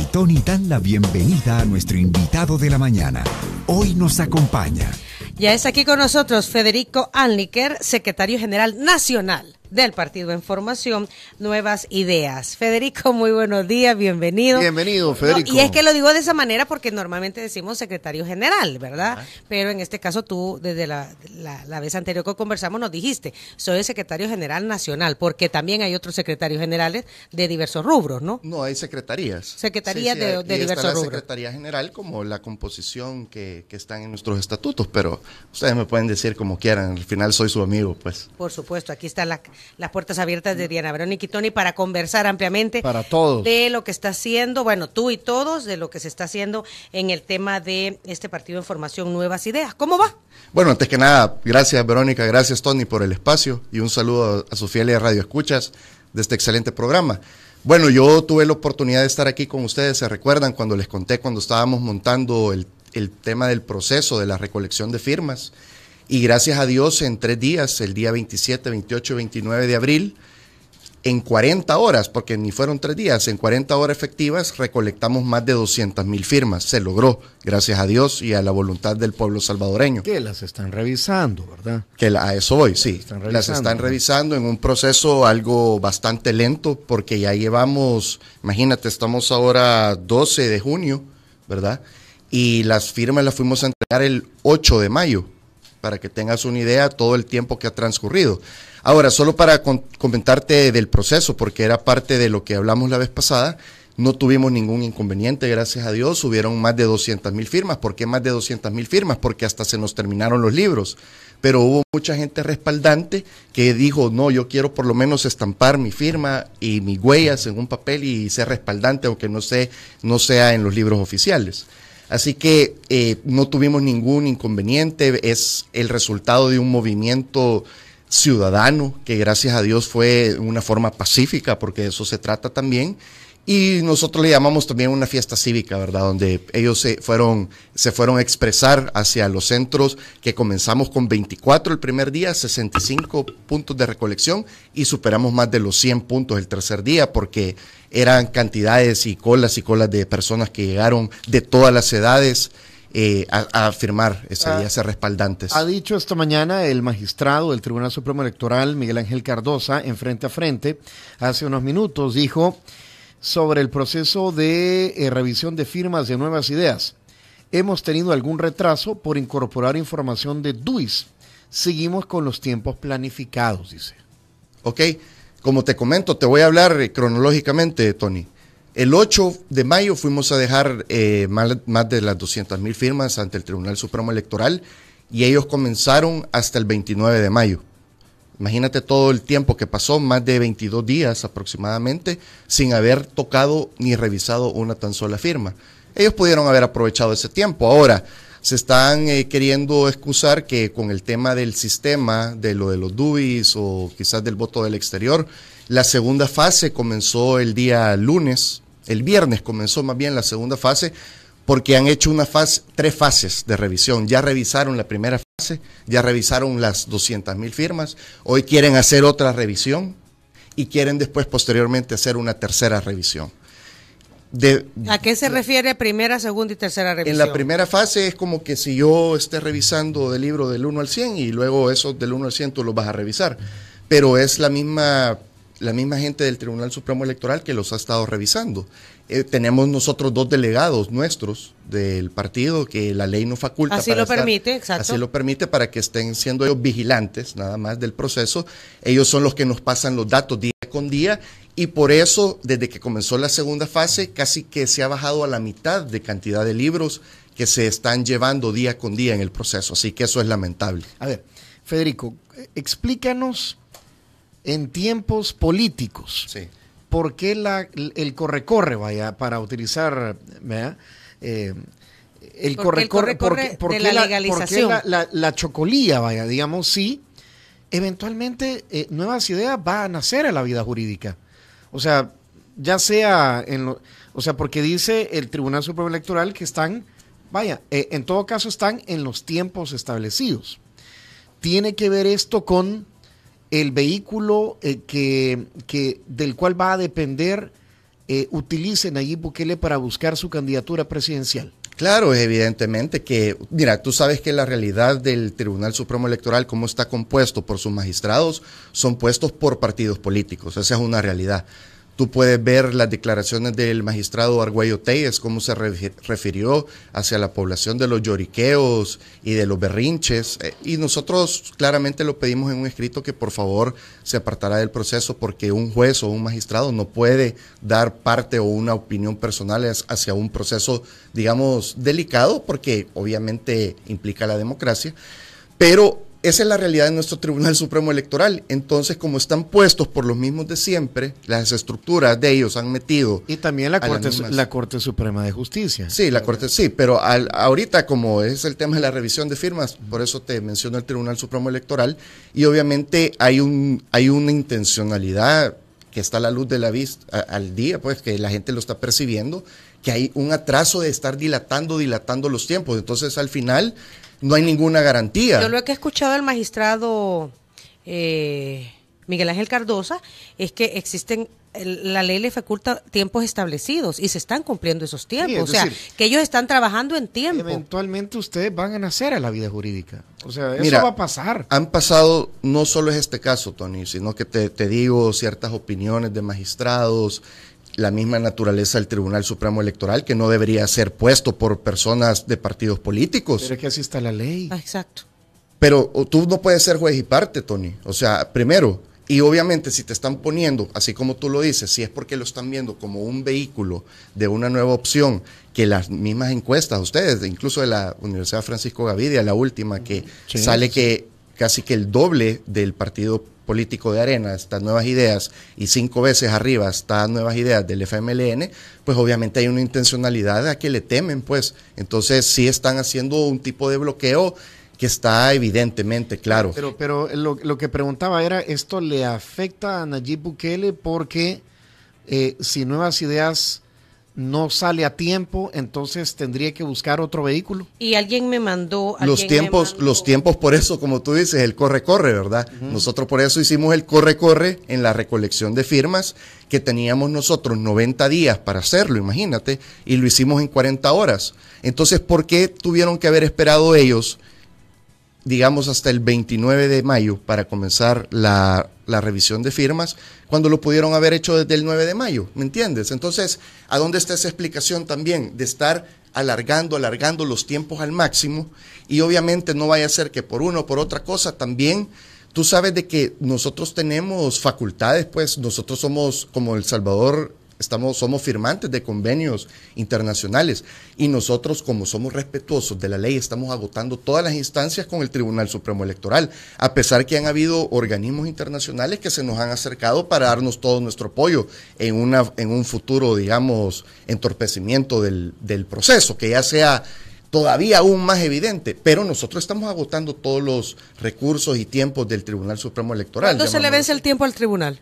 y Tony dan la bienvenida a nuestro invitado de la mañana. Hoy nos acompaña. Ya es aquí con nosotros Federico Anliker, secretario general nacional del partido en formación, Nuevas Ideas. Federico, muy buenos días, bienvenido. Bienvenido, Federico. y es que lo digo de esa manera porque normalmente decimos secretario general, ¿verdad? Pero en este caso tú, desde la, la, vez anterior que conversamos, nos dijiste, soy secretario general nacional, porque también hay otros secretarios generales de diversos rubros, ¿no? No, hay secretarías. Secretarías de, diversos rubros. secretaría general como la composición que, que están en nuestros estatutos, pero ustedes me pueden decir como quieran, al final soy su amigo, pues. Por supuesto, aquí está la las puertas abiertas de mm. Diana Verónica y Tony para conversar ampliamente para todos. de lo que está haciendo, bueno, tú y todos, de lo que se está haciendo en el tema de este partido de formación Nuevas Ideas. ¿Cómo va? Bueno, antes que nada, gracias Verónica, gracias Tony por el espacio y un saludo a sus fieles Escuchas de este excelente programa. Bueno, yo tuve la oportunidad de estar aquí con ustedes, se recuerdan cuando les conté cuando estábamos montando el, el tema del proceso de la recolección de firmas y gracias a Dios, en tres días, el día 27, 28, 29 de abril, en 40 horas, porque ni fueron tres días, en 40 horas efectivas recolectamos más de 200 mil firmas. Se logró, gracias a Dios y a la voluntad del pueblo salvadoreño. Que las están revisando, ¿verdad? Que a eso voy, sí. Las están, las están revisando en un proceso algo bastante lento, porque ya llevamos, imagínate, estamos ahora 12 de junio, ¿verdad? Y las firmas las fuimos a entregar el 8 de mayo para que tengas una idea todo el tiempo que ha transcurrido. Ahora, solo para comentarte del proceso, porque era parte de lo que hablamos la vez pasada, no tuvimos ningún inconveniente, gracias a Dios, hubieron más de 200 mil firmas. ¿Por qué más de 200 mil firmas? Porque hasta se nos terminaron los libros. Pero hubo mucha gente respaldante que dijo, no, yo quiero por lo menos estampar mi firma y mi huellas en un papel y ser respaldante, aunque no, no sea en los libros oficiales. Así que eh, no tuvimos ningún inconveniente, es el resultado de un movimiento ciudadano que gracias a Dios fue una forma pacífica, porque de eso se trata también, y nosotros le llamamos también una fiesta cívica, ¿verdad? Donde ellos se fueron, se fueron a expresar hacia los centros que comenzamos con 24 el primer día, 65 puntos de recolección y superamos más de los 100 puntos el tercer día porque eran cantidades y colas y colas de personas que llegaron de todas las edades. Eh, a, a, firmar ese ah. día, a ser respaldantes. Ha dicho esta mañana el magistrado del Tribunal Supremo Electoral, Miguel Ángel Cardosa, en frente a frente, hace unos minutos, dijo sobre el proceso de eh, revisión de firmas de nuevas ideas. Hemos tenido algún retraso por incorporar información de DUIS. Seguimos con los tiempos planificados, dice. Ok, como te comento, te voy a hablar eh, cronológicamente, Tony. El 8 de mayo fuimos a dejar eh, más, de las 200.000 mil firmas ante el Tribunal Supremo Electoral y ellos comenzaron hasta el 29 de mayo. Imagínate todo el tiempo que pasó, más de 22 días aproximadamente, sin haber tocado ni revisado una tan sola firma. Ellos pudieron haber aprovechado ese tiempo. Ahora, se están eh, queriendo excusar que con el tema del sistema, de lo de los DUIs o quizás del voto del exterior, la segunda fase comenzó el día lunes, el viernes comenzó más bien la segunda fase, porque han hecho una fase, tres fases de revisión. Ya revisaron la primera fase, ya revisaron las mil firmas, hoy quieren hacer otra revisión y quieren después posteriormente hacer una tercera revisión. ¿A qué se refiere primera, segunda y tercera revisión? En la primera fase es como que si yo esté revisando el libro del 1 al 100 y luego eso del 1 al 100 tú los vas a revisar, pero es la misma la misma gente del Tribunal Supremo Electoral que los ha estado revisando. Eh, tenemos nosotros dos delegados nuestros del partido que la ley no faculta. Así lo permite, exacto. Así lo permite para que estén siendo ellos vigilantes nada más del proceso. Ellos son los que nos pasan los datos día con día y por eso desde que comenzó la segunda fase casi que se ha bajado a la mitad de cantidad de libros que se están llevando día con día en el proceso. Así que eso es lamentable. A ver, Federico, explícanos en tiempos políticos, sí. ¿por qué el corre-corre, vaya, para utilizar, eh, el corre-corre, porque, la, legalización. la, la, chocolía, vaya, digamos, si eventualmente eh, nuevas ideas van a nacer a la vida jurídica. O sea, ya sea en o sea, porque dice el Tribunal Supremo Electoral que están, vaya, eh, en todo caso están en los tiempos establecidos. Tiene que ver esto con el vehículo eh, que, que, del cual va a depender eh, utilicen Nayib Bukele para buscar su candidatura presidencial? Claro, evidentemente que, mira, tú sabes que la realidad del Tribunal Supremo Electoral, como está compuesto por sus magistrados, son puestos por partidos políticos, esa es una realidad. Tú puedes ver las declaraciones del magistrado Arguello Teyes, cómo se refirió hacia la población de los lloriqueos y de los berrinches. Eh, y nosotros claramente lo pedimos en un escrito que por favor se apartará del proceso porque un juez o un magistrado no puede dar parte o una opinión personal hacia un proceso, digamos, delicado porque obviamente implica la democracia. Pero esa es la realidad de nuestro Tribunal Supremo Electoral. Entonces, como están puestos por los mismos de siempre, las estructuras de ellos han metido. Y también la, corte, Suprema de Justicia. Sí, la Corte, sí, pero ahorita, como es el tema de la revisión de firmas, por eso te menciono el Tribunal Supremo Electoral, y obviamente hay, un, hay una intencionalidad que está a la luz de la vista, al día, pues que la gente lo está percibiendo, que hay un atraso de estar dilatando, dilatando los tiempos. Entonces, al final no hay ninguna garantía. Yo lo que he escuchado del magistrado eh, Miguel Ángel Cardosa es que existen la ley le faculta tiempos establecidos y se están cumpliendo esos tiempos. o sea, que ellos están trabajando en tiempo. Eventualmente ustedes van a nacer a la vida jurídica. O sea, eso va a pasar. Han pasado, no solo es este caso, Tony, sino que te digo ciertas opiniones de magistrados, la misma naturaleza del Tribunal Supremo Electoral, que no debería ser puesto por personas de partidos políticos. Pero que así está la ley. exacto. Pero tú no puedes ser juez y parte, Tony. O sea, primero, y obviamente si te están poniendo, así como tú lo dices, si es porque lo están viendo como un vehículo de una nueva opción, que las mismas encuestas, ustedes, incluso de la Universidad Francisco Gavidia, la última, que sale que casi que el doble del partido político de arena, estas nuevas ideas, y cinco veces arriba estas nuevas ideas del FMLN, pues obviamente hay una intencionalidad a que le temen, pues. Entonces sí están haciendo un tipo de bloqueo que está evidentemente claro. Pero, pero lo, lo que preguntaba era, ¿esto le afecta a Nayib Bukele? Porque eh, si nuevas ideas no sale a tiempo, entonces tendría que buscar otro vehículo. Y alguien me mandó los tiempos, los tiempos por eso, como tú dices, el corre corre, ¿verdad? Nosotros por eso hicimos el corre corre en la recolección de firmas que teníamos nosotros 90 días para hacerlo, imagínate, y lo hicimos en 40 horas. Entonces, ¿por qué tuvieron que haber esperado ellos digamos hasta el 29 de mayo para comenzar la la revisión de firmas, cuando lo pudieron haber hecho desde el 9 de mayo, ¿me entiendes? Entonces, ¿a dónde está esa explicación también de estar alargando, alargando los tiempos al máximo? Y obviamente no vaya a ser que por uno o por otra cosa también tú sabes de que nosotros tenemos facultades, pues nosotros somos como El Salvador estamos, somos firmantes de convenios internacionales y nosotros, como somos respetuosos de la ley, estamos agotando todas las instancias con el Tribunal Supremo Electoral, a pesar que han habido organismos internacionales que se nos han acercado para darnos todo nuestro apoyo en, una, en un futuro, digamos, entorpecimiento del, del proceso, que ya sea todavía aún más evidente, pero nosotros estamos agotando todos los recursos y tiempos del Tribunal Supremo Electoral. ¿Cuándo se le vence el tiempo al tribunal?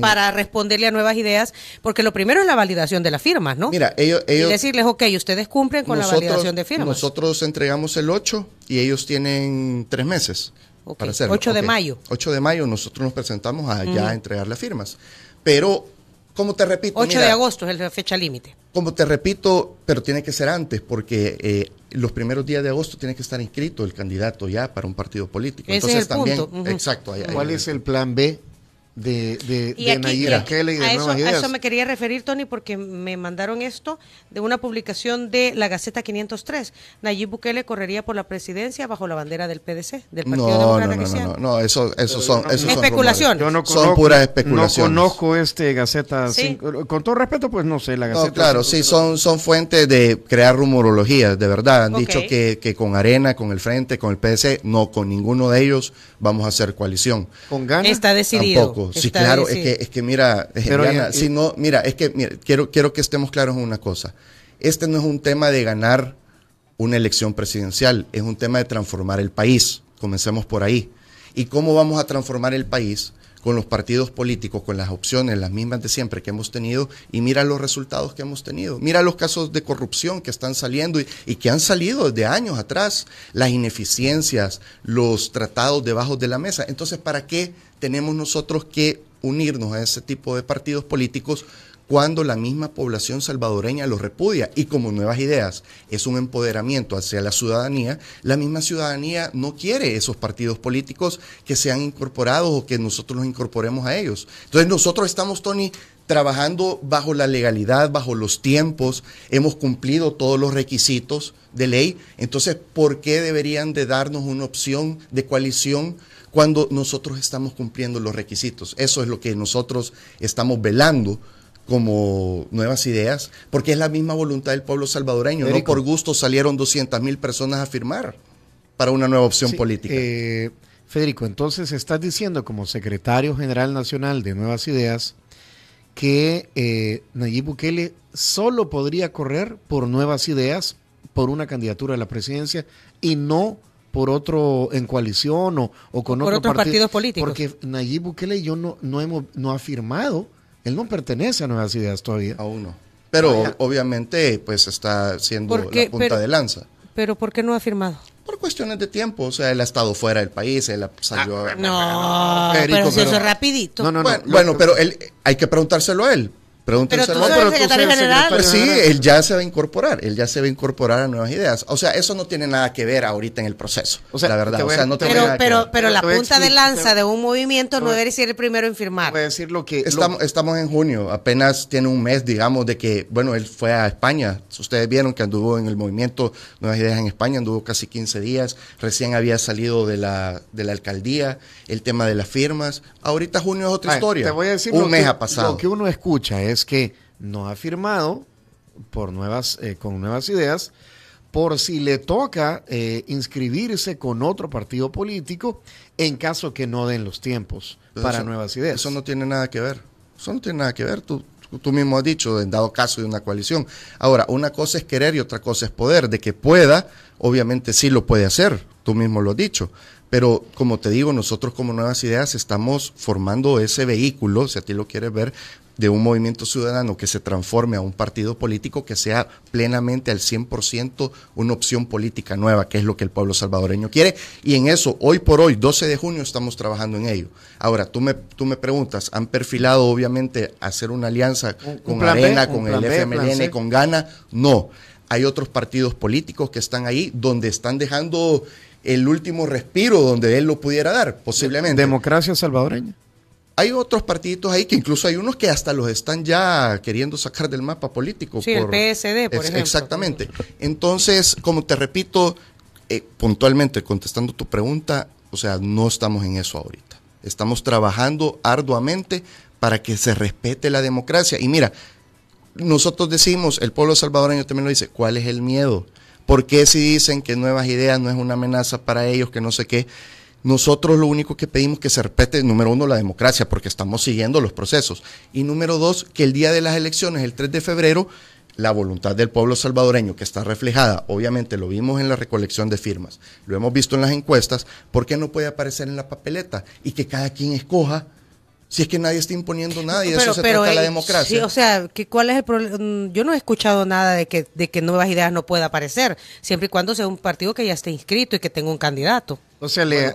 para, responderle a nuevas ideas, porque lo primero es la validación de las firmas, ¿no? Mira, ellos... decirles, ok, ustedes cumplen con la validación de firmas. Nosotros entregamos el 8 y ellos tienen tres meses para 8 de mayo. 8 de mayo nosotros nos presentamos allá a entregar las firmas. Pero, como te repito... 8 de agosto es la fecha límite. Como te repito, pero tiene que ser antes, porque... Eh, los primeros días de agosto tiene que estar inscrito el candidato ya para un partido político. Entonces también, exacto. ¿Cuál es el plan B de, Nayib Bukele y, de a eso, eso me quería referir, Tony, porque me mandaron esto de una publicación de la Gaceta 503. Nayib Bukele correría por la presidencia bajo la bandera del PDC, del Partido no, no, No, no, eso, son, especulaciones. Yo no conozco, son puras especulaciones. No conozco este Gaceta. con todo respeto, pues no sé, la Gaceta. claro, sí, son, son fuentes de crear rumorologías, de verdad. Han dicho que, que con Arena, con el Frente, con el PDC, no, con ninguno de ellos vamos a hacer coalición. ¿Con ganas? Está decidido sí, claro, es que, mira, no, mira, es que quiero, quiero que estemos claros en una cosa. Este no es un tema de ganar una elección presidencial, es un tema de transformar el país. Comencemos por ahí. ¿Y cómo vamos a transformar el país con los partidos políticos, con las opciones, las mismas de siempre que hemos tenido, y mira los resultados que hemos tenido. Mira los casos de corrupción que están saliendo y, que han salido desde años atrás, las ineficiencias, los tratados debajo de la mesa. Entonces, ¿para qué tenemos nosotros que unirnos a ese tipo de partidos políticos cuando la misma población salvadoreña los repudia. Y como Nuevas Ideas es un empoderamiento hacia la ciudadanía, la misma ciudadanía no quiere esos partidos políticos que sean incorporados o que nosotros los incorporemos a ellos. Entonces nosotros estamos, Tony, trabajando bajo la legalidad, bajo los tiempos, hemos cumplido todos los requisitos de ley, entonces, ¿por qué deberían de darnos una opción de coalición cuando nosotros estamos cumpliendo los requisitos? Eso es lo que nosotros estamos velando como nuevas ideas, porque es la misma voluntad del pueblo salvadoreño. No por gusto salieron 200 mil personas a firmar para una nueva opción política. Eh, Federico, entonces estás diciendo como secretario general nacional de Nuevas Ideas que eh, Nayib Bukele solo podría correr por Nuevas Ideas, por una candidatura a la presidencia y no por otro en coalición o, con otro partido, político. Porque Nayib Bukele y yo no, no, hemos, no ha firmado él no pertenece a Nuevas Ideas todavía. Aún no. Pero obviamente pues está siendo la punta de lanza. Pero ¿por qué no ha firmado? Por cuestiones de tiempo, o sea, él ha estado fuera del país, él salió... Ah, no, pero, pero eso es rapidito. bueno, bueno pero él, hay que preguntárselo a él, Pregúntense no, general. sí, él ya se va a incorporar, él ya se va a incorporar a nuevas ideas. O sea, eso no tiene nada que ver ahorita en el proceso, o sea, la verdad. O sea, no pero, pero, pero, pero, la punta de lanza de un movimiento no debe ser el primero en firmar. Voy decir lo que... Estamos, estamos en junio, apenas tiene un mes, digamos, de que, bueno, él fue a España. Ustedes vieron que anduvo en el movimiento Nuevas Ideas en España, anduvo casi 15 días, recién había salido de la, de la alcaldía, el tema de las firmas. Ahorita junio es otra historia. Te voy a decir un mes ha pasado. Lo que uno escucha es es que no ha firmado por nuevas, eh, con nuevas ideas, por si le toca eh, inscribirse con otro partido político en caso que no den los tiempos para nuevas ideas. Eso no tiene nada que ver. Eso no tiene nada que ver. Tú, tú mismo has dicho, en dado caso de una coalición. Ahora, una cosa es querer y otra cosa es poder. De que pueda, obviamente sí lo puede hacer, tú mismo lo has dicho, pero como te digo, nosotros como Nuevas Ideas estamos formando ese vehículo, si a ti lo quieres ver, de un movimiento ciudadano que se transforme a un partido político que sea plenamente al 100% una opción política nueva, que es lo que el pueblo salvadoreño quiere. Y en eso, hoy por hoy, 12 de junio, estamos trabajando en ello. Ahora, tú me, tú me preguntas, han perfilado obviamente hacer una alianza con la Arena, con el FMLN, con Gana? No. Hay otros partidos políticos que están ahí donde están dejando el último respiro donde él lo pudiera dar, posiblemente. Democracia salvadoreña. Hay otros partiditos ahí que incluso hay unos que hasta los están ya queriendo sacar del mapa político. Sí, el PSD, por ejemplo. Exactamente. Entonces, como te repito, eh, puntualmente contestando tu pregunta, o sea, no estamos en eso ahorita. Estamos trabajando arduamente para que se respete la democracia. Y mira, nosotros decimos, el pueblo salvadoreño también lo dice, ¿cuál es el miedo? ¿Por qué si dicen que nuevas ideas no es una amenaza para ellos, que no sé qué? Nosotros lo único que pedimos es que se repete, número uno, la democracia, porque estamos siguiendo los procesos. Y número dos, que el día de las elecciones, el 3 de febrero, la voluntad del pueblo salvadoreño, que está reflejada, obviamente lo vimos en la recolección de firmas, lo hemos visto en las encuestas, ¿por qué no puede aparecer en la papeleta? Y que cada quien escoja si es que nadie está imponiendo nada y eso se trata la democracia. o sea, que ¿cuál es el problema? Mm, yo no he escuchado nada de que, de que nuevas ideas no pueda aparecer, siempre y cuando sea un partido que ya esté inscrito y que tenga un candidato. O sea, le,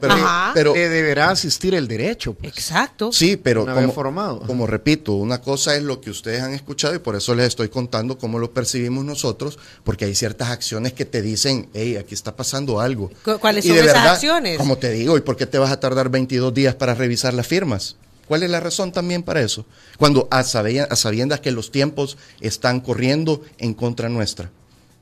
pero, deberá asistir el derecho. Pues. Exacto. Sí, pero como, como repito, una cosa es lo que ustedes han escuchado y por eso les estoy contando cómo lo percibimos nosotros, porque hay ciertas acciones que te dicen, hey, aquí está pasando algo. ¿Cuáles son esas acciones? Como te digo, ¿y por qué te vas a tardar 22 días para revisar las firmas? ¿Cuál es la razón también para eso? Cuando a, sabiendas que los tiempos están corriendo en contra nuestra.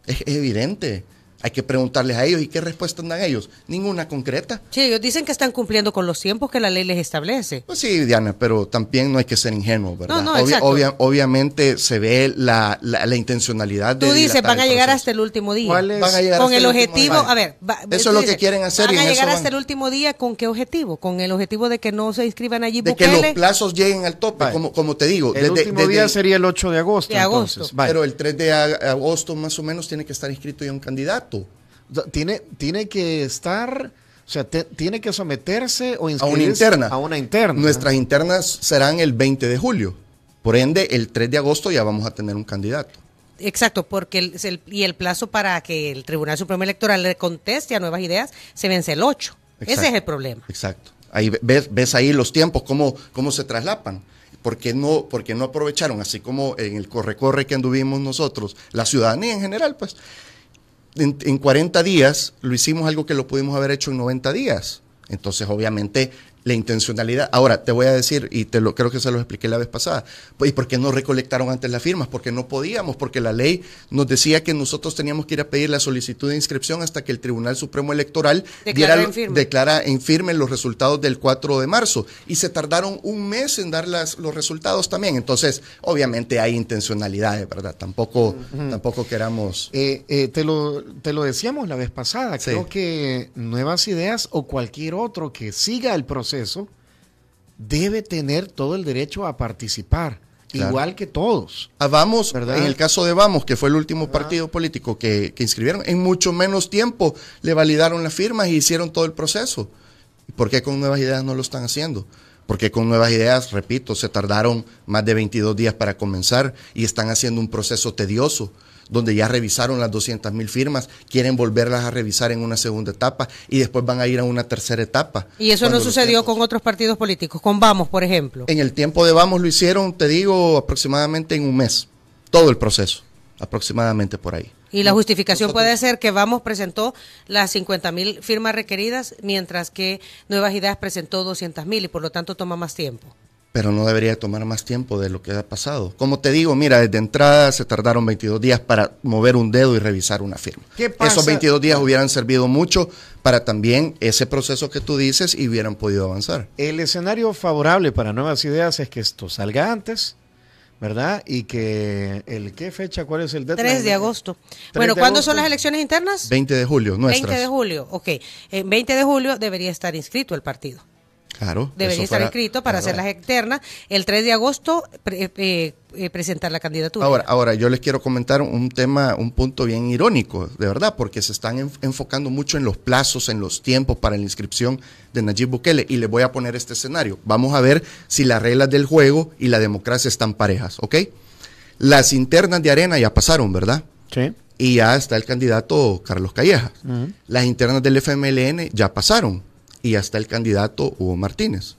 Es evidente. Hay que preguntarles a ellos y qué respuesta dan ellos. Ninguna concreta. Sí, ellos dicen que están cumpliendo con los tiempos que la ley les establece. Pues sí, Diana, pero también no hay que ser ingenuo, ¿verdad? No, no, obviamente se ve la, intencionalidad de. Tú dices, van a llegar hasta el último día. ¿Cuál con el, objetivo, a ver. eso es lo que quieren hacer. Van a llegar hasta el último día con qué objetivo? Con el objetivo de que no se inscriban allí. De que los plazos lleguen al tope, como, como te digo. El último día sería el 8 de agosto. Pero el 3 de agosto más o menos tiene que estar inscrito ya un candidato tiene, tiene que estar, o sea, tiene que someterse o a una interna. A una interna. Nuestras internas serán el 20 de julio. Por ende, el 3 de agosto ya vamos a tener un candidato. Exacto, porque el, y el plazo para que el Tribunal Supremo Electoral le conteste a nuevas ideas se vence el 8. Ese es el problema. Exacto. Ahí ves, ahí los tiempos, cómo, cómo se traslapan. ¿Por qué, no, porque no aprovecharon, así como en el corre-corre que anduvimos nosotros, la ciudadanía en general, pues en, 40 días, lo hicimos algo que lo pudimos haber hecho en 90 días. Entonces, obviamente, la intencionalidad. Ahora, te voy a decir, y te lo, creo que se lo expliqué la vez pasada, pues, ¿y por qué no recolectaron antes las firmas? Porque no podíamos, porque la ley nos decía que nosotros teníamos que ir a pedir la solicitud de inscripción hasta que el Tribunal Supremo Electoral declara, en, firme. los resultados del 4 de marzo. Y se tardaron un mes en dar las, los resultados también. Entonces, obviamente hay intencionalidades, ¿verdad? Tampoco, tampoco queramos... Eh, eh, te, lo, te lo decíamos la vez pasada, creo que Nuevas Ideas o cualquier otro que siga el proceso eso debe tener todo el derecho a participar. Igual que todos. A Vamos, en el caso de Vamos, que fue el último partido político que, que, inscribieron, en mucho menos tiempo le validaron las firmas y hicieron todo el proceso. ¿Por qué con nuevas ideas no lo están haciendo? porque con nuevas ideas, repito, se tardaron más de 22 días para comenzar y están haciendo un proceso tedioso donde ya revisaron las 200 mil firmas, quieren volverlas a revisar en una segunda etapa y después van a ir a una tercera etapa. Y eso no sucedió con otros partidos políticos, con Vamos, por ejemplo. En el tiempo de Vamos lo hicieron, te digo, aproximadamente en un mes, todo el proceso, aproximadamente por ahí. Y la mm, justificación puede ser que Vamos presentó las 50 mil firmas requeridas, mientras que Nuevas Ideas presentó 200 mil y por lo tanto toma más tiempo. Pero no debería tomar más tiempo de lo que ha pasado. Como te digo, mira, desde entrada se tardaron 22 días para mover un dedo y revisar una firma. Esos 22 días hubieran servido mucho para también ese proceso que tú dices y hubieran podido avanzar. El escenario favorable para Nuevas Ideas es que esto salga antes, ¿verdad? Y que el qué fecha, cuál es el 3 de agosto. bueno, ¿cuándo son las elecciones internas? 20 de julio, nuestras. 20 de julio, ok. En eh, 20 de julio debería estar inscrito el partido. Claro. Debería estar escrito para hacer las externas. El 3 de agosto eh, eh, eh, presentar la candidatura. Ahora, ahora, yo les quiero comentar un tema, un punto bien irónico, de verdad, porque se están enfocando mucho en los plazos, en los tiempos para la inscripción de Nayib Bukele. Y les voy a poner este escenario. Vamos a ver si las reglas del juego y la democracia están parejas, ¿ok? Las internas de arena ya pasaron, ¿verdad? Sí. Y ya está el candidato Carlos Calleja. Las internas del FMLN ya pasaron y hasta el candidato Hugo Martínez.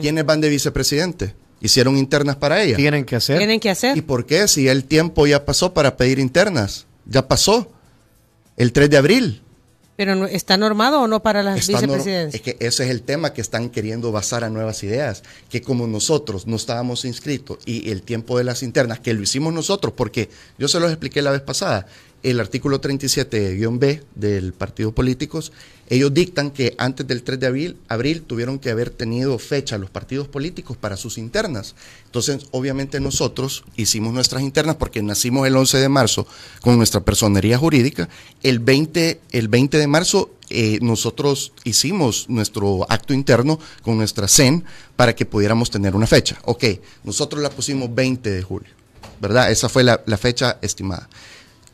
¿Quiénes van de vicepresidente? Hicieron internas para ella. Tienen que hacer. Tienen que hacer. ¿Y por qué? Si el tiempo ya pasó para pedir internas. Ya pasó. El 3 de abril. Pero está normado o no para las vicepresidencias. Es que ese es el tema que están queriendo basar a nuevas ideas, que como nosotros no estábamos inscritos y el tiempo de las internas, que lo hicimos nosotros, porque yo se los expliqué la vez pasada, el artículo 37-B del Partido Políticos, ellos dictan que antes del 3 de abril, tuvieron que haber tenido fecha los partidos políticos para sus internas. Entonces, obviamente nosotros hicimos nuestras internas porque nacimos el 11 de marzo con nuestra personería jurídica. El 20, el de marzo eh, nosotros hicimos nuestro acto interno con nuestra CEN para que pudiéramos tener una fecha. Ok, nosotros la pusimos 20 de julio, ¿verdad? Esa fue la fecha estimada.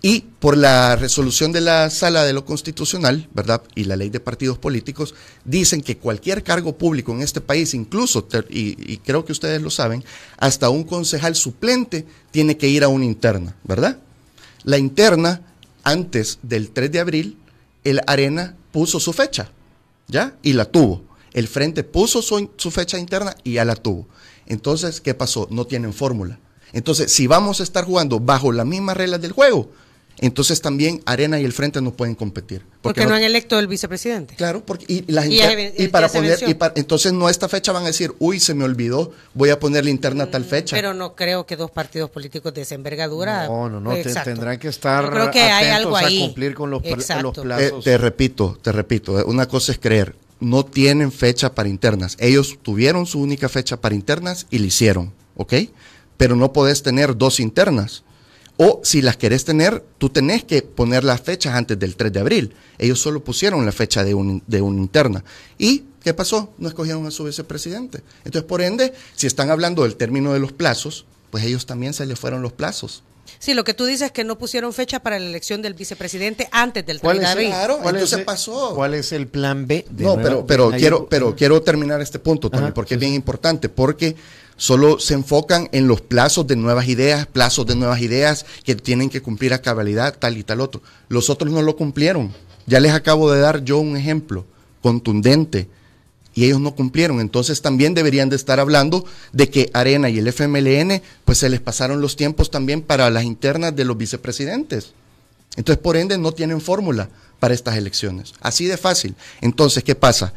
Y por la resolución de la Sala de lo Constitucional, ¿verdad? Y la ley de partidos políticos, dicen que cualquier cargo público en este país, incluso, y, y creo que ustedes lo saben, hasta un concejal suplente tiene que ir a una interna, ¿verdad? La interna, antes del 3 de abril, el Arena puso su fecha, ¿ya? Y la tuvo. El Frente puso su, su fecha interna y ya la tuvo. Entonces, ¿qué pasó? No tienen fórmula. Entonces, si vamos a estar jugando bajo las mismas reglas del juego, entonces también Arena y el Frente no pueden competir. Porque, no, han electo el vicepresidente. Claro, porque y, la y, para poner entonces no esta fecha van a decir, "Uy, se me olvidó, voy a poner interna a tal mm, fecha." Pero no creo que dos partidos políticos de esa envergadura No, no, no, tendrán que estar creo que hay algo ahí. a cumplir con los, eh, plazos. te repito, te repito, eh, una cosa es creer, no tienen fecha para internas. Ellos tuvieron su única fecha para internas y la hicieron, ¿ok? Pero no podés tener dos internas o si las querés tener, tú tenés que poner las fechas antes del 3 de abril. Ellos solo pusieron la fecha de, un, de una interna. ¿Y qué pasó? No escogieron a su vicepresidente. Entonces, por ende, si están hablando del término de los plazos, pues ellos también se les fueron los plazos. Sí, lo que tú dices es que no pusieron fecha para la elección del vicepresidente antes del 3 de abril. Claro, ¿Cuál es el plan B? no, pero, quiero, pero quiero terminar este punto también, porque es bien importante, porque solo se enfocan en los plazos de nuevas ideas, plazos de nuevas ideas que tienen que cumplir a cabalidad, tal y tal otro. Los otros no lo cumplieron. Ya les acabo de dar yo un ejemplo contundente y ellos no cumplieron. Entonces también deberían de estar hablando de que Arena y el FMLN, pues se les pasaron los tiempos también para las internas de los vicepresidentes. Entonces, por ende, no tienen fórmula para estas elecciones. Así de fácil. Entonces, ¿qué pasa?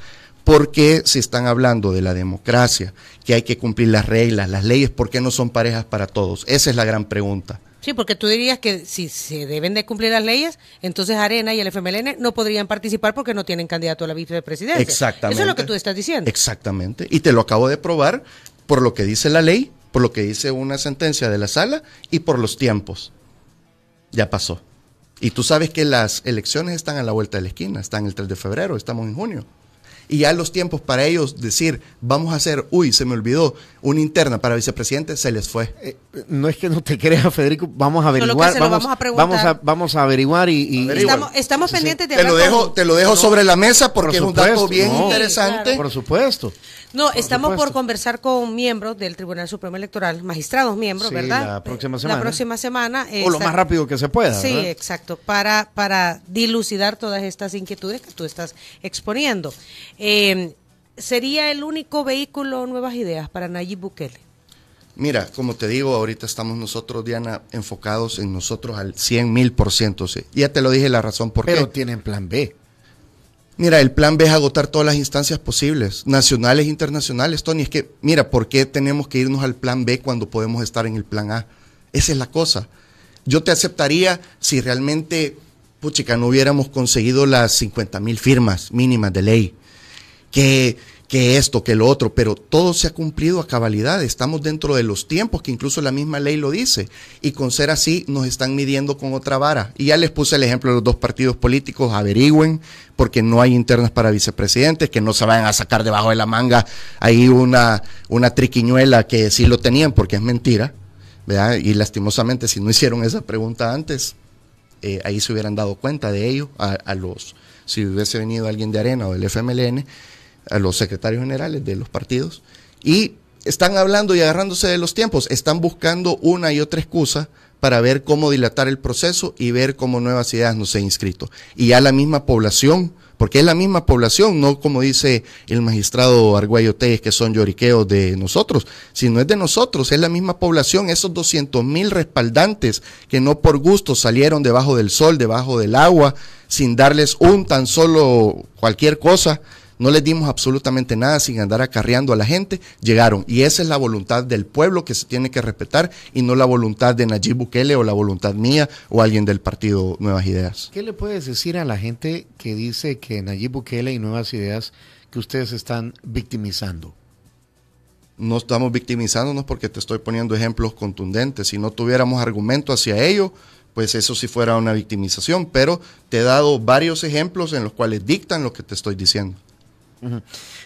¿Por qué se están hablando de la democracia, que hay que cumplir las reglas, las leyes, por qué no son parejas para todos? Esa es la gran pregunta. Sí, porque tú dirías que si se deben de cumplir las leyes, entonces Arena y el FMLN no podrían participar porque no tienen candidato a la vicepresidencia. Exactamente. Eso es lo que tú estás diciendo. Exactamente. Y te lo acabo de probar por lo que dice la ley, por lo que dice una sentencia de la sala y por los tiempos. Ya pasó. Y tú sabes que las elecciones están a la vuelta de la esquina, están el 3 de febrero, estamos en junio y ya los tiempos para ellos decir, vamos a hacer, uy, se me olvidó, una interna para vicepresidente, se les fue. Eh, no es que no te creas, Federico, vamos a averiguar. Vamos, a vamos, a averiguar y. estamos, pendientes de te lo dejo Te lo dejo sobre la mesa porque es un dato bien interesante. Por supuesto. No, estamos por conversar con miembros del Tribunal Supremo Electoral, magistrados miembros, ¿verdad? La próxima eh, semana. La próxima semana. o lo más rápido que se pueda. Sí, exacto, para, para dilucidar todas estas inquietudes que tú estás exponiendo. Eh, ¿Sería el único vehículo Nuevas Ideas para Nayib Bukele? Mira, como te digo, ahorita estamos nosotros, Diana, enfocados en nosotros al 100 mil por ciento. Ya te lo dije la razón por qué. Pero tienen plan B. Mira, el plan B es agotar todas las instancias posibles, nacionales, e internacionales, Tony. Es que, mira, ¿por qué tenemos que irnos al plan B cuando podemos estar en el plan A? Esa es la cosa. Yo te aceptaría si realmente, puchica, no hubiéramos conseguido las 50 mil firmas mínimas de ley. Que que esto, que lo otro, pero todo se ha cumplido a cabalidad, estamos dentro de los tiempos que incluso la misma ley lo dice, y con ser así nos están midiendo con otra vara. Y ya les puse el ejemplo de los dos partidos políticos, averigüen, porque no hay internas para vicepresidentes, que no se vayan a sacar debajo de la manga ahí una, una triquiñuela que sí lo tenían, porque es mentira, ¿verdad? Y lastimosamente si no hicieron esa pregunta antes, eh, ahí se hubieran dado cuenta de ello a, los, si hubiese venido alguien de Arena o del FMLN, a los secretarios generales de los partidos, y están hablando y agarrándose de los tiempos, están buscando una y otra excusa para ver cómo dilatar el proceso y ver cómo nuevas ideas no se han inscrito. Y a la misma población, porque es la misma población, no como dice el magistrado Arguello Telles, que son lloriqueos de nosotros, sino es de nosotros, es la misma población, esos 200 mil respaldantes que no por gusto salieron debajo del sol, debajo del agua, sin darles un tan solo cualquier cosa, no les dimos absolutamente nada sin andar acarreando a la gente. Llegaron. Y esa es la voluntad del pueblo que se tiene que respetar y no la voluntad de Nayib Bukele o la voluntad mía o alguien del partido Nuevas Ideas. ¿Qué le puedes decir a la gente que dice que Nayib Bukele y Nuevas Ideas que ustedes están victimizando? no estamos victimizándonos porque te estoy poniendo ejemplos contundentes. Si no tuviéramos argumento hacia ello, pues eso sí fuera una victimización. Pero te he dado varios ejemplos en los cuales dictan lo que te estoy diciendo.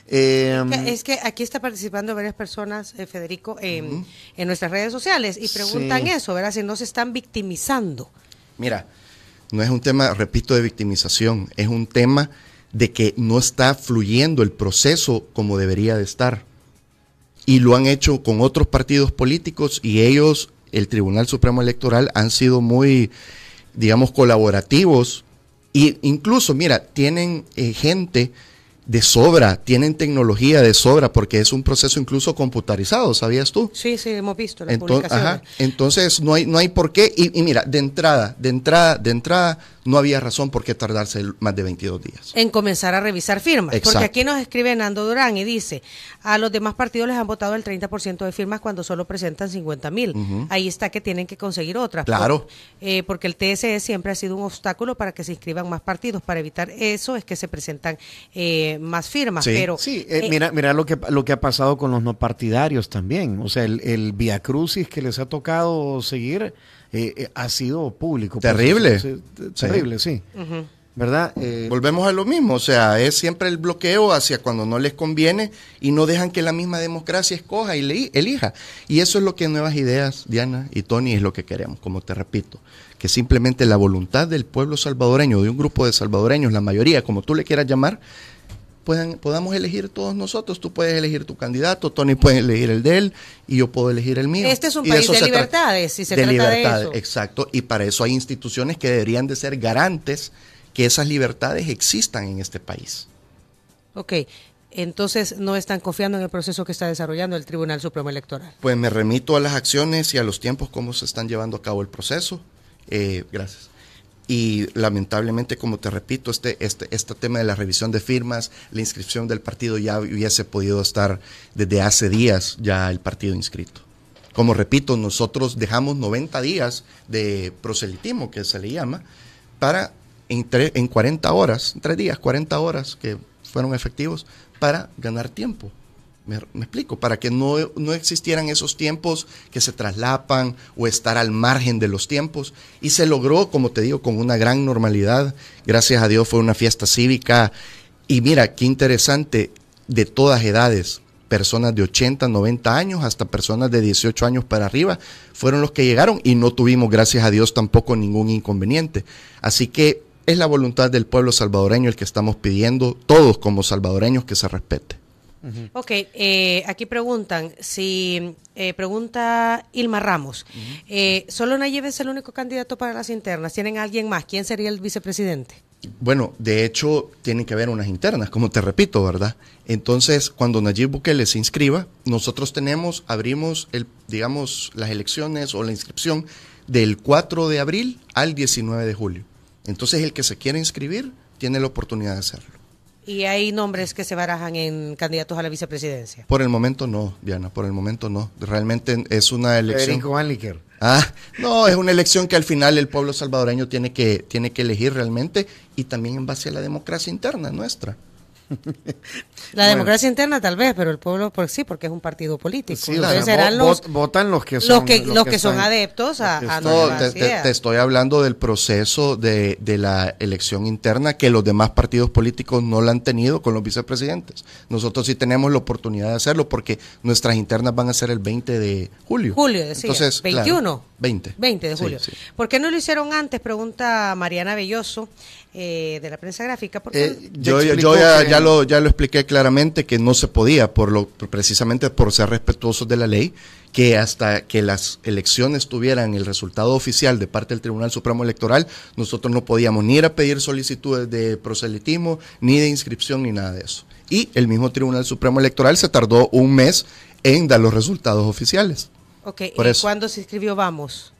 Eh, mm. es, que, aquí está participando varias personas, eh, Federico, en nuestras redes sociales y preguntan eso, ¿verdad? Si no se están victimizando. Mira, no es un tema, repito, de victimización, es un tema de que no está fluyendo el proceso como debería de estar. Y lo han hecho con otros partidos políticos y ellos, el Tribunal Supremo Electoral, han sido muy, digamos, colaborativos. e incluso, mira, tienen eh, gente de sobra, tienen tecnología de sobra, porque es un proceso incluso computarizado, ¿sabías tú? Sí, sí, hemos visto la entonces, entonces no hay, no hay por qué, y, y, mira, de entrada, de entrada, de entrada, no había razón por qué tardarse más de 22 días. En comenzar a revisar firmas. Porque aquí nos escribe Nando Durán y dice, a los demás partidos les han votado el 30% de firmas cuando solo presentan 50 mil. Ahí está que tienen que conseguir otras. Claro. Eh, porque el TSE siempre ha sido un obstáculo para que se inscriban más partidos. Para evitar eso es que se presentan eh, más firmas. Sí, pero, eh, mira, mira lo, que, lo que ha pasado con los no partidarios también. O sea, el, el via crucis que les ha tocado seguir eh, eh, ha sido público. Pues, terrible. terrible, sí. ¿Verdad? Eh, Volvemos a lo mismo, o sea, es siempre el bloqueo hacia cuando no les conviene y no dejan que la misma democracia escoja y elija. Y eso es lo que Nuevas Ideas, Diana y Tony, es lo que queremos, como te repito, que simplemente la voluntad del pueblo salvadoreño, de un grupo de salvadoreños, la mayoría, como tú le quieras llamar, puedan, podamos elegir todos nosotros. Tú puedes elegir tu candidato, Tony puede elegir el de él y yo puedo elegir el mío. Este es un país de, libertades, si se de Exacto, y para eso hay instituciones que deberían de ser garantes que esas libertades existan en este país. Ok, entonces no están confiando en el proceso que está desarrollando el Tribunal Supremo Electoral. Pues me remito a las acciones y a los tiempos, cómo se están llevando a cabo el proceso. Eh, gracias y lamentablemente, como te repito, este, este, este tema de la revisión de firmas, la inscripción del partido ya hubiese podido estar desde hace días ya el partido inscrito. Como repito, nosotros dejamos 90 días de proselitismo, que se le llama, para en, en 40 horas, tres 3 días, 40 horas que fueron efectivos, para ganar tiempo. Me, explico, para que no, no, existieran esos tiempos que se traslapan o estar al margen de los tiempos. Y se logró, como te digo, con una gran normalidad. Gracias a Dios fue una fiesta cívica. Y mira, qué interesante, de todas edades, personas de 80, 90 años, hasta personas de 18 años para arriba, fueron los que llegaron y no tuvimos, gracias a Dios, tampoco ningún inconveniente. Así que es la voluntad del pueblo salvadoreño el que estamos pidiendo, todos como salvadoreños, que se respete. Ok, eh, aquí preguntan, si eh, pregunta Ilma Ramos, eh, solo Nayib es el único candidato para las internas, ¿tienen alguien más? ¿Quién sería el vicepresidente? Bueno, de hecho, tienen que haber unas internas, como te repito, ¿verdad? Entonces, cuando Nayib Bukele se inscriba, nosotros tenemos, abrimos, el, digamos, las elecciones o la inscripción del 4 de abril al 19 de julio. Entonces, el que se quiera inscribir tiene la oportunidad de hacerlo. ¿Y hay nombres que se barajan en candidatos a la vicepresidencia? Por el momento no, Diana, por el momento no. Realmente es una elección... Federico Ah, no, es una elección que al final el pueblo salvadoreño tiene que, tiene que elegir realmente y también en base a la democracia interna nuestra. La democracia interna tal vez, pero el pueblo por sí, porque es un partido político. Entonces serán los, votan los que son, los que, son adeptos a, no, te, estoy hablando del proceso de, de, la elección interna que los demás partidos políticos no la han tenido con los vicepresidentes. Nosotros sí tenemos la oportunidad de hacerlo porque nuestras internas van a ser el 20 de julio. Julio, Entonces, 21. 20. 20 de julio. ¿Por qué no lo hicieron antes? Pregunta Mariana Velloso eh, de la prensa gráfica. Porque eh, yo, ya, ya, lo, ya lo expliqué claramente que no se podía, por lo, precisamente por ser respetuosos de la ley, que hasta que las elecciones tuvieran el resultado oficial de parte del Tribunal Supremo Electoral, nosotros no podíamos ni ir a pedir solicitudes de proselitismo, ni de inscripción, ni nada de eso. Y el mismo Tribunal Supremo Electoral se tardó un mes en dar los resultados oficiales. Ok, ¿y cuándo se inscribió Vamos?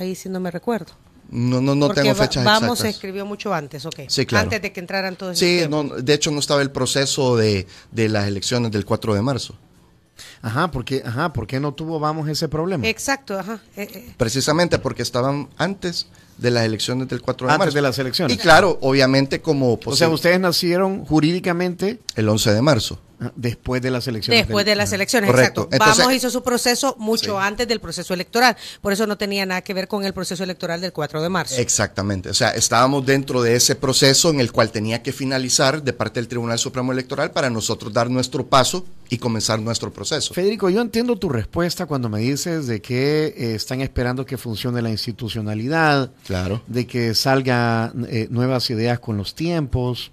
Ahí si no me recuerdo. No, no, no tengo fechas vamos se escribió mucho antes, ¿ok? Sí, claro. Antes de que entraran todos. Sí, no, de hecho no estaba el proceso de, las elecciones del 4 de marzo. Ajá, porque, ajá, ¿por qué no tuvo Vamos ese problema? Exacto, ajá. Eh, eh. Precisamente porque estaban antes de las elecciones del 4 de antes de las elecciones. Y claro, obviamente como... O sea, ustedes nacieron jurídicamente... El 11 de marzo. Ah, después de las elecciones. Después de las ah, elecciones, Correcto. exacto. Vamos hizo su proceso mucho antes del proceso electoral. Por eso no tenía nada que ver con el proceso electoral del 4 de marzo. Exactamente. O sea, estábamos dentro de ese proceso en el cual tenía que finalizar de parte del Tribunal Supremo Electoral para nosotros dar nuestro paso y comenzar nuestro proceso. Federico, yo entiendo tu respuesta cuando me dices de que eh, están esperando que funcione la institucionalidad. Claro. De que salgan eh, nuevas ideas con los tiempos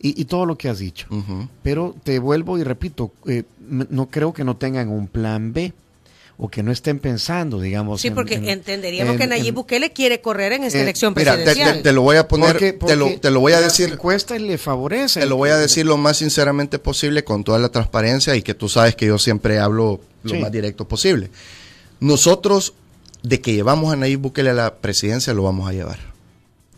y, todo lo que has dicho. Pero te vuelvo y repito, eh, no creo que no tengan un plan B o que no estén pensando, digamos. Sí, porque entenderíamos que Nayib Bukele quiere correr en esta eh, elección presidencial. Mira, te, lo voy a poner, te, lo, voy a decir. y le favorece. Te lo voy a decir lo más sinceramente posible, con toda la transparencia y que tú sabes que yo siempre hablo lo más directo posible. Nosotros, de que llevamos a Nayib Bukele a la presidencia, lo vamos a llevar.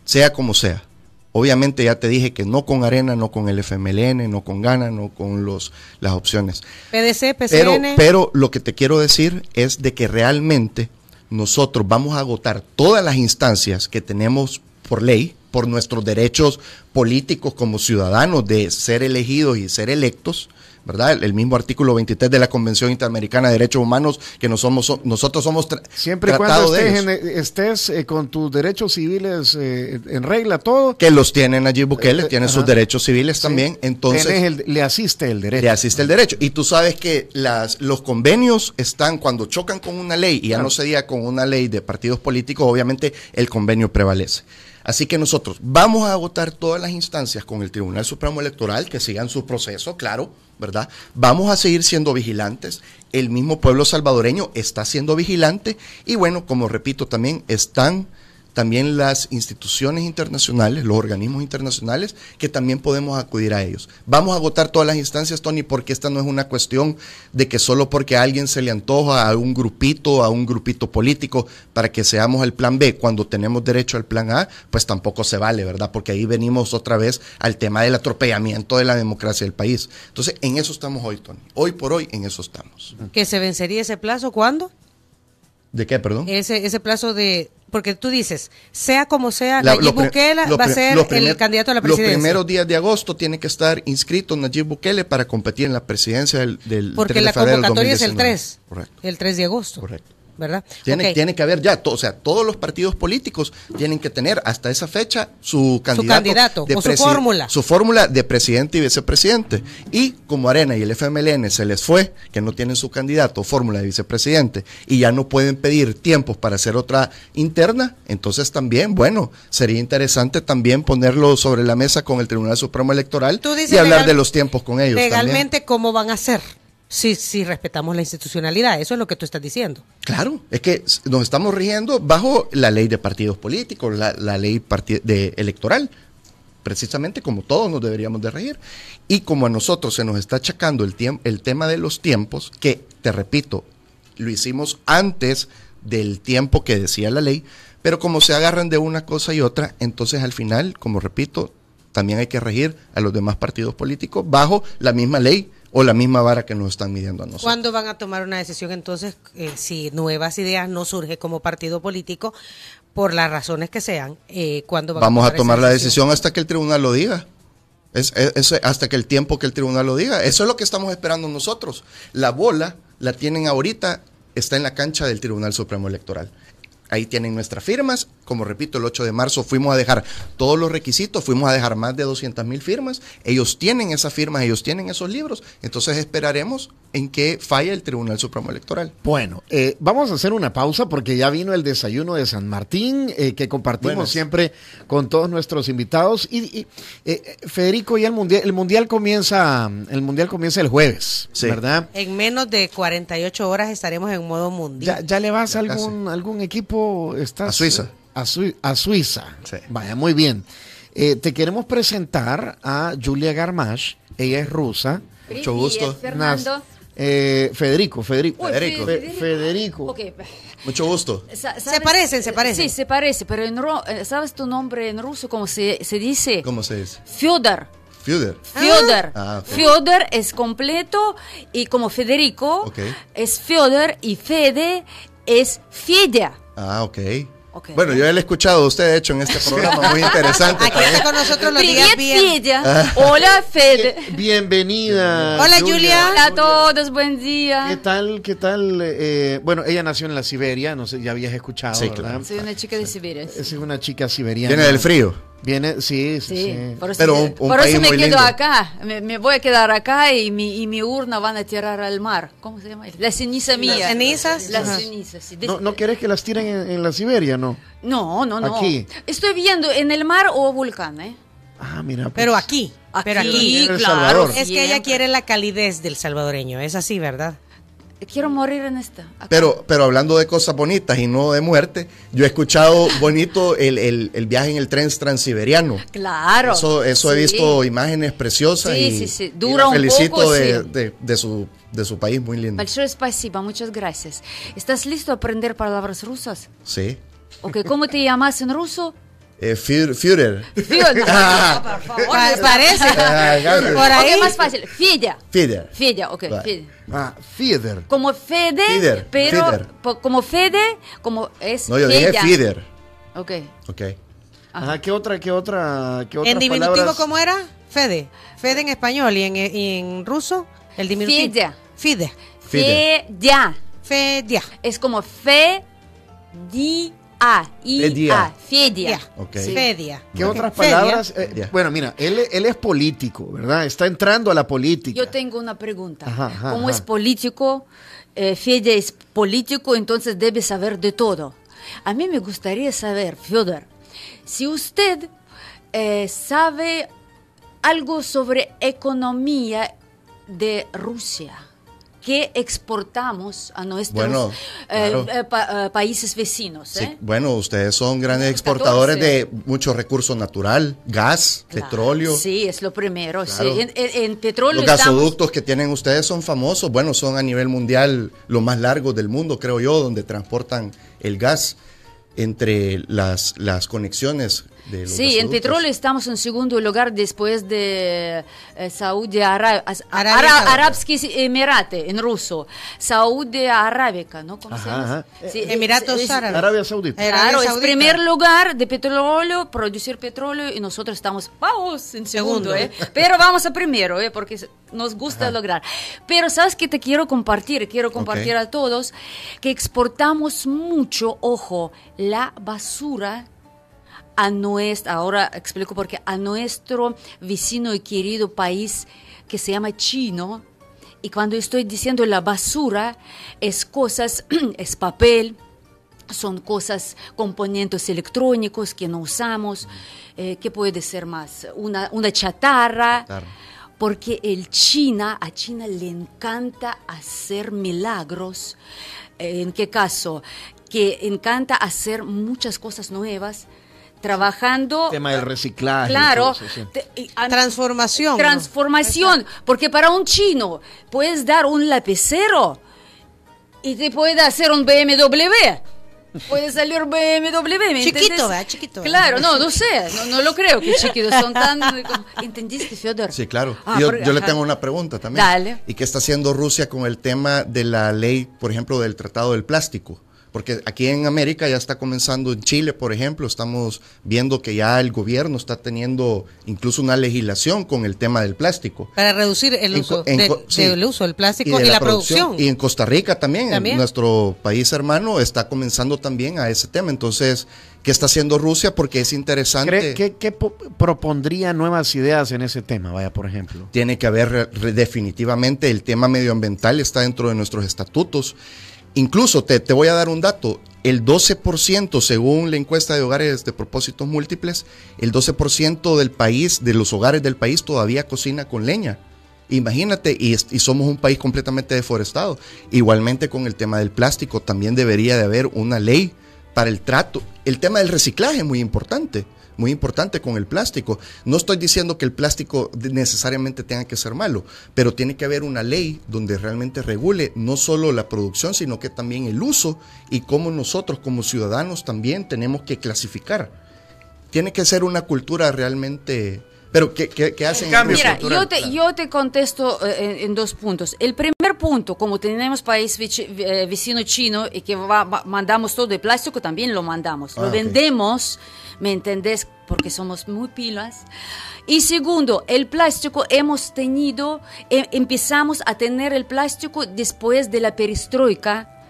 Sea como sea. Obviamente ya te dije que no con Arena, no con el FMLN, no con Gana, no con los, las opciones. PDC, PCN. Pero, pero lo que te quiero decir es de que realmente nosotros vamos a agotar todas las instancias que tenemos por ley, por nuestros derechos políticos como ciudadanos de ser elegidos y ser electos, ¿verdad? El, mismo artículo 23 de la Convención Interamericana de Derechos Humanos, que nosotros somos, nosotros somos Siempre cuando estés, eh, con tus derechos civiles eh, en regla, todo. Que los tienen allí Bukele, eh, tienen sus derechos civiles también, entonces... le asiste el derecho. Le asiste el derecho. Y tú sabes que las, los convenios están, cuando chocan con una ley, y ya no se diga con una ley de partidos políticos, obviamente el convenio prevalece. Así que nosotros vamos a agotar todas las instancias con el Tribunal Supremo Electoral, que sigan su proceso, claro, ¿verdad? Vamos a seguir siendo vigilantes. El mismo pueblo salvadoreño está siendo vigilante y bueno, como repito también, están también las instituciones internacionales, los organismos internacionales, que también podemos acudir a ellos. Vamos a votar todas las instancias, Tony, porque esta no es una cuestión de que solo porque a alguien se le antoja a un grupito, a un grupito político, para que seamos el plan B, cuando tenemos derecho al plan A, pues tampoco se vale, ¿verdad? Porque ahí venimos otra vez al tema del atropellamiento de la democracia del país. Entonces, en eso estamos hoy, Tony. Hoy por hoy, en eso estamos. ¿Que se vencería ese plazo cuándo? ¿De qué, perdón? Ese, ese plazo de... Porque tú dices, sea como sea, Nayib Bukele va a ser el candidato a la presidencia. Los primeros días de agosto tiene que estar inscrito Nayib Bukele para competir en la presidencia del, Porque la convocatoria es el 3. El 3 de agosto. Correcto. ¿verdad? Tiene, tiene que haber ya, o sea, todos los partidos políticos tienen que tener hasta esa fecha su candidato, su fórmula. Su fórmula de presidente y vicepresidente. Y como Arena y el FMLN se les fue, que no tienen su candidato, fórmula de vicepresidente, y ya no pueden pedir tiempos para hacer otra interna, entonces también, bueno, sería interesante también ponerlo sobre la mesa con el Tribunal Supremo Electoral y hablar de los tiempos con ellos. Legalmente, ¿cómo van a hacer? si, sí respetamos la institucionalidad. Eso es lo que tú estás diciendo. Claro, es que nos estamos rigiendo bajo la ley de partidos políticos, la, ley de electoral, precisamente como todos nos deberíamos de regir. Y como a nosotros se nos está achacando el, el tema de los tiempos, que, te repito, lo hicimos antes del tiempo que decía la ley, pero como se agarran de una cosa y otra, entonces al final, como repito, también hay que regir a los demás partidos políticos bajo la misma ley o la misma vara que nos están midiendo a nosotros. ¿Cuándo van a tomar una decisión entonces eh, si nuevas ideas no surgen como partido político, por las razones que sean? Eh, ¿cuándo Vamos a tomar, a tomar la decisión hasta que el tribunal lo diga. Es, hasta que el tiempo que el tribunal lo diga. Eso es lo que estamos esperando nosotros. La bola la tienen ahorita, está en la cancha del Tribunal Supremo Electoral. Ahí tienen nuestras firmas como repito, el 8 de marzo fuimos a dejar todos los requisitos, fuimos a dejar más de 200 mil firmas, ellos tienen esas firmas, ellos tienen esos libros, entonces esperaremos en que falla el Tribunal Supremo Electoral. Bueno, eh, vamos a hacer una pausa porque ya vino el desayuno de San Martín eh, que compartimos siempre con todos nuestros invitados y, eh, Federico ya el mundial el mundial comienza el mundial comienza el jueves, ¿verdad? En menos de 48 horas estaremos en modo mundial. Ya, le vas a algún algún equipo a Suiza a, Suiza. Vaya, muy bien. Eh, te queremos presentar a Julia Garmash. Ella es rusa. Mucho gusto. Fernando. Eh, Federico, Federico. Federico. Mucho gusto. Se parecen, se parecen. Sí, se parece, pero en eh, ¿sabes tu nombre en ruso cómo se, dice? ¿Cómo se dice? Fyodor. Fyodor. Fyodor. Ah, es completo y como Federico es Fyodor y Fede es Fidia. Ah, ok. Bueno, yo ya he escuchado usted, de hecho, en este programa muy interesante. Aquí está con nosotros la días bien. Ah. Hola, Fede. Eh, bienvenida. Hola, Julia. Hola a todos, buen día. ¿Qué tal? ¿Qué tal? Eh, bueno, ella nació en la Siberia, no sé, ya habías escuchado, sí, ¿verdad? Claro. Soy una chica de Siberia. Sí. Es una chica siberiana. Viene del frío. Viene, sí, sí, Pero por eso me quedo acá, me, voy a quedar acá y mi, y mi urna van a tirar al mar. ¿Cómo se llama? La ceniza mía. ¿Las cenizas? Las cenizas, ¿No, ¿No querés que las tiren en, la Siberia, no? No, no, no. Estoy viendo en el mar o volcán, ¿eh? Ah, mira. Pues. Pero aquí. pero aquí. claro. Es que ella quiere la calidez del salvadoreño, es así, ¿verdad? quiero mm. morir en esta. Pero, pero hablando de cosas bonitas y no de muerte, yo he escuchado bonito el, el, viaje en el tren transiberiano. Claro. Eso, eso he visto imágenes preciosas. y, sí, sí. Dura un felicito poco, de, de, su, de su país, muy lindo. спасибо, muchas gracias. ¿Estás listo a aprender palabras rusas? Sí. ¿cómo te llamas en ruso? Eh, Führer. Führer. parece. Ah, Por ahí. más fácil. Fidia. Fidia, Fidia, ok. Ah, como Fede, pero como Fede, como es No, yo dije Fieder. Ok. Ok. Ajá, ah, ¿qué otra, qué otra, qué otra En diminutivo, ¿cómo era? Fede. Fede en español y en, eh, en ruso, el diminutivo. Fidia, Fide. Fidia, Es como fe, a, I, Fedia. A, Fedia. ¿Qué otras palabras? Eh, bueno, mira, él, es político, ¿verdad? Está entrando a la política. Yo tengo una pregunta. Como es político, eh, Fedia es político, entonces debe saber de todo. A mí me gustaría saber, Fyodor, si usted eh, sabe algo sobre economía de Rusia. ¿Qué exportamos a nuestros eh, eh, eh, países vecinos. bueno, ustedes son grandes exportadores de muchos recursos natural, gas, petróleo. Sí, es lo primero. En, petróleo. Los gasoductos que tienen ustedes son famosos, bueno, son a nivel mundial los más largos del mundo, creo yo, donde transportan el gas entre las, las conexiones sí, en petróleo estamos en segundo lugar después de eh, Saudi Arabia, en ruso, Saudi Arábica, ¿no? ¿Cómo se Sí, eh, Emiratos Árabes. Arabia Saudita. Claro, es primer lugar de petróleo, producir petróleo y nosotros estamos, vamos, en segundo, ¿eh? pero vamos a primero, ¿eh? porque nos gusta lograr. Pero sabes que te quiero compartir, quiero compartir a todos que exportamos mucho, ojo, la basura a nuestro, ahora explico por qué, a nuestro vecino y querido país que se llama chino. Y cuando estoy diciendo la basura, es cosas, es papel, son cosas, componentes electrónicos que no usamos, eh, ¿Qué puede ser más? Una, una chatarra. Porque el China, a China le encanta hacer milagros. ¿En qué caso? Que encanta hacer muchas cosas nuevas trabajando. tema del eh, reciclaje. Claro. Ah, transformación. Transformación. Porque para un chino puedes dar un lapicero y te puede hacer un BMW. Puede salir BMW. chiquito, Chiquito. Claro, no, no sé, no, lo creo que chiquitos son tan... ¿Entendiste, Fiodor? Sí, claro. Ah, yo, yo le tengo una pregunta también. Dale. ¿Y qué está haciendo Rusia con el tema de la ley, por ejemplo, del Tratado del Plástico? Porque aquí en América ya está comenzando, en Chile, por ejemplo, estamos viendo que ya el gobierno está teniendo incluso una legislación con el tema del plástico. Para reducir el uso, del uso del plástico y, la, producción. Y en Costa Rica también, nuestro país hermano, está comenzando también a ese tema. Entonces, ¿qué está haciendo Rusia? Porque es interesante. qué propondría nuevas ideas en ese tema, vaya, por ejemplo? Tiene que haber definitivamente el tema medioambiental, está dentro de nuestros estatutos. Incluso te, voy a dar un dato, el 12% según la encuesta de hogares de propósitos múltiples, el 12% del país, de los hogares del país todavía cocina con leña. Imagínate, y, y, somos un país completamente deforestado. Igualmente con el tema del plástico, también debería de haber una ley para el trato. El tema del reciclaje es muy importante muy importante con el plástico. No estoy diciendo que el plástico necesariamente tenga que ser malo, pero tiene que haber una ley donde realmente regule no solo la producción, sino que también el uso y cómo nosotros como ciudadanos también tenemos que clasificar. Tiene que ser una cultura realmente pero ¿qué, qué, hacen? Mira, yo te, yo te contesto eh, en, dos puntos. El primer punto, como tenemos país eh, vecino chino y que mandamos todo de plástico, también lo mandamos. lo ah, vendemos ¿Me entendés? Porque somos muy pilas. Y segundo, el plástico hemos tenido, eh, empezamos a tener el plástico después de la perestroika,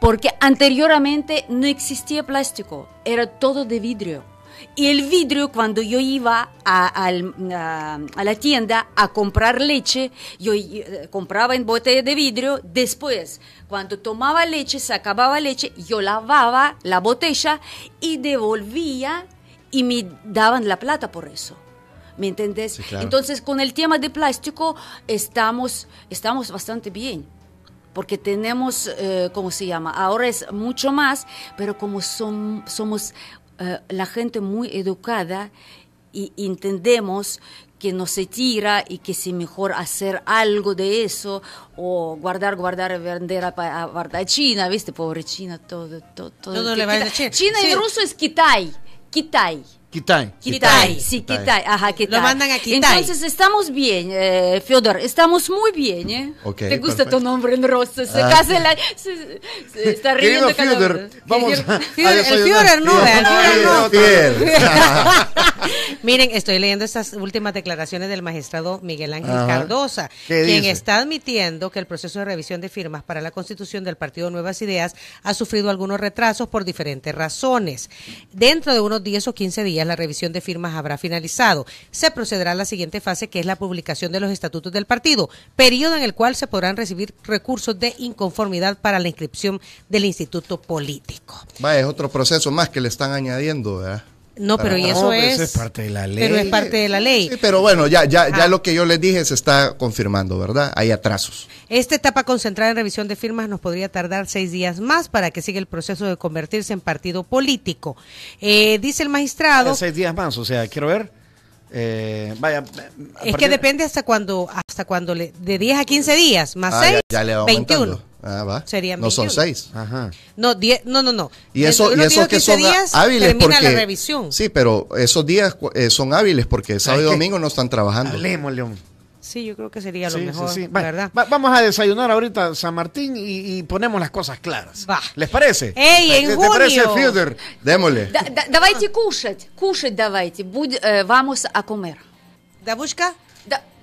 porque anteriormente no existía plástico, era todo de vidrio. Y el vidrio, cuando yo iba a, la tienda a comprar leche, yo eh, compraba en botella de vidrio. Después, cuando tomaba leche, se acababa leche, yo lavaba la botella y devolvía y me daban la plata por eso. ¿Me entendés? Entonces, con el tema de plástico estamos, estamos bastante bien. Porque tenemos, eh, ¿cómo se llama? Ahora es mucho más, pero como son, somos eh, la gente muy educada y entendemos que no se tira y que es mejor hacer algo de eso o guardar, guardar, vender a, China, ¿viste? Pobre China, todo, todo, China. y ruso es Kitai, Kitai. Kitai. Kitai, sí, Kitai, ajá, Kitai. Lo mandan a Kitai. Entonces estamos bien, eh, Fiodor, estamos muy bien, ¿eh? Okay, Te gusta tu nombre en rostro, se ah, casa la... Se, está riendo Querido Fiodor, vamos a, ah, El Fyodor no, el Fiodor no. Miren, estoy leyendo estas últimas declaraciones del magistrado Miguel Ángel Ajá. Cardosa, quien está admitiendo que el proceso de revisión de firmas para la constitución del Partido Nuevas Ideas ha sufrido algunos retrasos por diferentes razones. Dentro de unos 10 o 15 días la revisión de firmas habrá finalizado. Se procederá a la siguiente fase, que es la publicación de los estatutos del partido, periodo en el cual se podrán recibir recursos de inconformidad para la inscripción del instituto político. Va, es otro proceso más que le están añadiendo, ¿verdad? No, pero eso es, parte de la ley. Pero es parte de la ley. pero bueno, ya, ya, ya ah. lo que yo les dije se está confirmando, ¿verdad? Hay atrasos. Esta etapa concentrada en revisión de firmas nos podría tardar seis días más para que siga el proceso de convertirse en partido político. Eh, dice el magistrado. Eh, seis días más, o sea, quiero ver. Eh, vaya, es que depende hasta cuando, hasta cuando le, de 10 a 15 días, más 6, ah, 21. Ah, va. Serían no son seis. No, diez, no, no, no. Y, eso, y esos que son hábiles porque... Sí, pero esos días eh, son hábiles porque sábado y domingo no están trabajando. Hablemos, León. Sí, yo creo que sería lo mejor, ¿verdad? vamos a desayunar ahorita San Martín y, ponemos las cosas claras. ¿Les parece? ¡Ey, ¿Te, parece, Démosle. Eh, vamos a comer.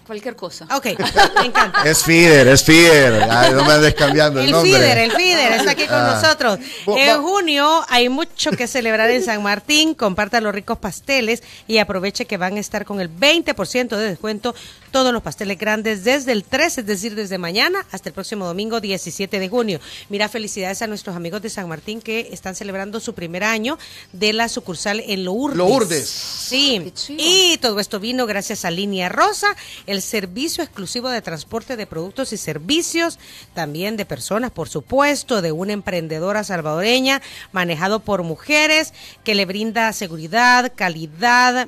Cualquier cosa. Ok, me encanta. Es Fider, es Fider. Ay, no me andes cambiando el, el Fider, el Fider, está aquí con ah. nosotros. En junio hay mucho que celebrar en San Martín. Comparta los ricos pasteles y aproveche que van a estar con el 20% de descuento todos los pasteles grandes desde el 13, es decir, desde mañana hasta el próximo domingo 17 de junio. Mira, felicidades a nuestros amigos de San Martín que están celebrando su primer año de la sucursal en Lourdes. Lourdes. Sí. Ah, y todo esto vino gracias a Línea Rosa, el servicio exclusivo de transporte de productos y servicios, también de personas, por supuesto, de una emprendedora salvadoreña manejado por mujeres que le brinda seguridad, calidad,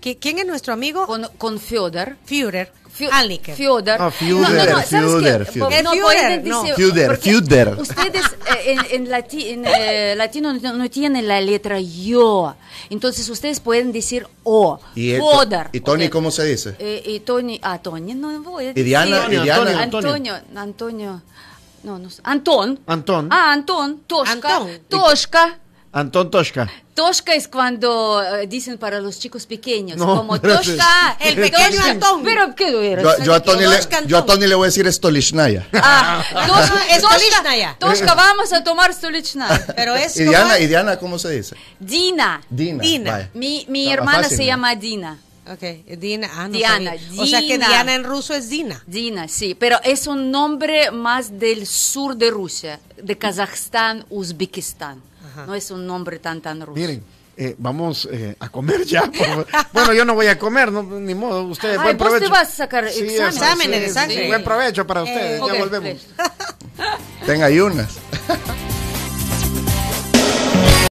¿Quién es nuestro amigo? Con, con Fyodor. Führer. Alniker. Fyodor. Ah, Fyodor. No, no, no, Fyodor. Fyodor. Fyodor. No. Ustedes eh, en, en, en eh, latino no, tienen la letra yo. Entonces ustedes pueden decir o. ¿Y, Fyodor. ¿Y Tony cómo se dice? Eh, y Tony. Ah, Tony no voy a decir. ¿Y Diana? ¿Y Diana? Antonio. Antonio. No, no sé. Antón. Antón. Ah, Antón. Tosca. Antón. Tosca. Antón Toshka. Toshka es cuando eh, dicen para los chicos pequeños, como Toshka, el pequeño Antón. Pero qué Yo, a Tony le, yo a le voy a decir Stolichnaya. Ah, ah es Toshka, vamos a tomar Stolichnaya. Pero es Y como- Diana, ¿cómo se dice? Dina. Dina. Dina. Mi, mi hermana se llama Dina. Okay. Dina. Ah, Diana, O sea que Diana en ruso es Dina. Dina, sí, pero es un nombre más del sur de Rusia, de Kazajstán, Uzbekistán. No es un nombre tan, tan ruso. Miren, eh, vamos eh, a comer ya. bueno, yo no voy a comer, no, ni modo. Ustedes, buen provecho. Te vas a sacar sí, examen. exámenes sí, Buen provecho para ustedes. ya volvemos. Tenga ayunas.